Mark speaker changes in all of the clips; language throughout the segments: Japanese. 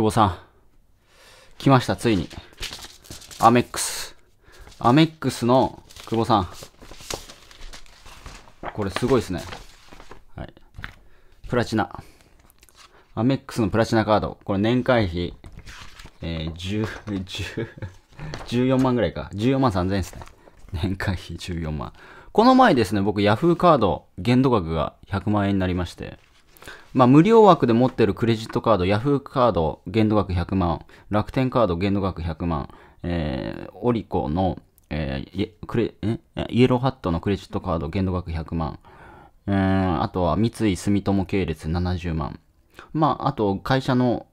Speaker 1: 久保さん。来ました、ついに。アメックス。アメックスの久保さん。これすごいですね。はい。プラチナ。アメックスのプラチナカード。これ年会費、えー、10、1 4万ぐらいか。14万3000円ですね。年会費14万。この前ですね、僕 Yahoo カード限度額が100万円になりまして、まあ、無料枠で持ってるクレジットカード、ヤフーカード、限度額100万、楽天カード、限度額100万、えー、オリコの、えー、クレイエローハットのクレジットカード、限度額100万、えー、あとは三井住友系列70万、まあ、あと会社の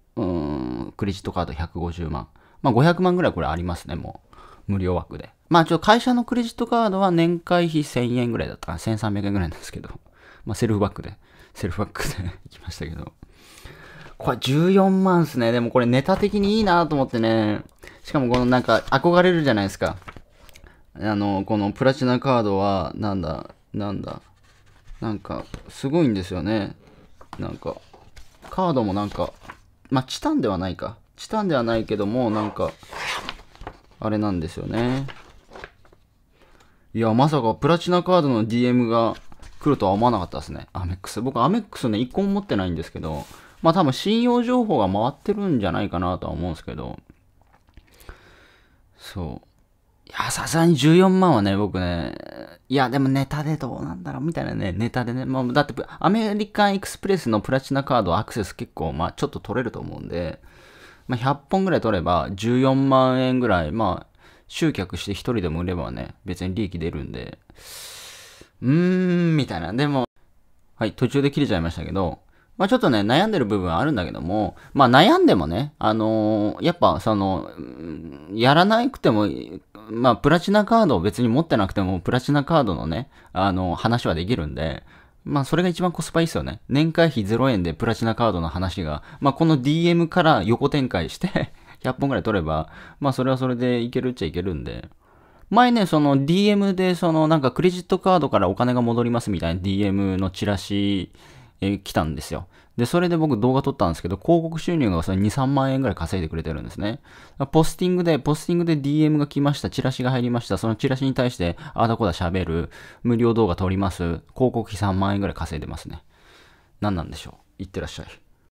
Speaker 1: クレジットカード150万、まあ、500万ぐらいこれありますね、もう。無料枠で。まあ、ちょ会社のクレジットカードは年会費1000円ぐらいだったかな、1300円ぐらいなんですけど、まあ、セルフバックで。セルフバックで行きましたけど。これ14万っすね。でもこれネタ的にいいなと思ってね。しかもこのなんか憧れるじゃないですか。あの、このプラチナカードは、なんだ、なんだ。なんか、すごいんですよね。なんか、カードもなんか、まあ、チタンではないか。チタンではないけども、なんか、あれなんですよね。いや、まさかプラチナカードの DM が来るとは思わなかったですね。アメックス。僕、アメックスね、一個も持ってないんですけど、まあ多分信用情報が回ってるんじゃないかなとは思うんですけど、そう。いや、さすがに14万はね、僕ね、いや、でもネタでどうなんだろうみたいなね、ネタでね、まあ、だって、アメリカンエクスプレスのプラチナカードアクセス結構、まあ、ちょっと取れると思うんで、まあ、100本ぐらい取れば、14万円ぐらい、まあ、集客して1人でも売ればね、別に利益出るんで、うーん、みたいな。でも、はい、途中で切れちゃいましたけど、まあちょっとね、悩んでる部分はあるんだけども、まあ悩んでもね、あのー、やっぱその、やらなくても、まあプラチナカードを別に持ってなくても、プラチナカードのね、あのー、話はできるんで、まあそれが一番コスパいいですよね。年会費0円でプラチナカードの話が、まあこの DM から横展開して100 本ぐらい取れば、まあそれはそれでいけるっちゃいけるんで、前ね、その DM で、そのなんかクレジットカードからお金が戻りますみたいな DM のチラシ、えー、来たんですよ。で、それで僕動画撮ったんですけど、広告収入がそれ2、3万円ぐらい稼いでくれてるんですね。ポスティングで、ポスティングで DM が来ました、チラシが入りました、そのチラシに対して、ああだこだ喋る、無料動画撮ります、広告費3万円ぐらい稼いでますね。何なんでしょういってらっしゃい。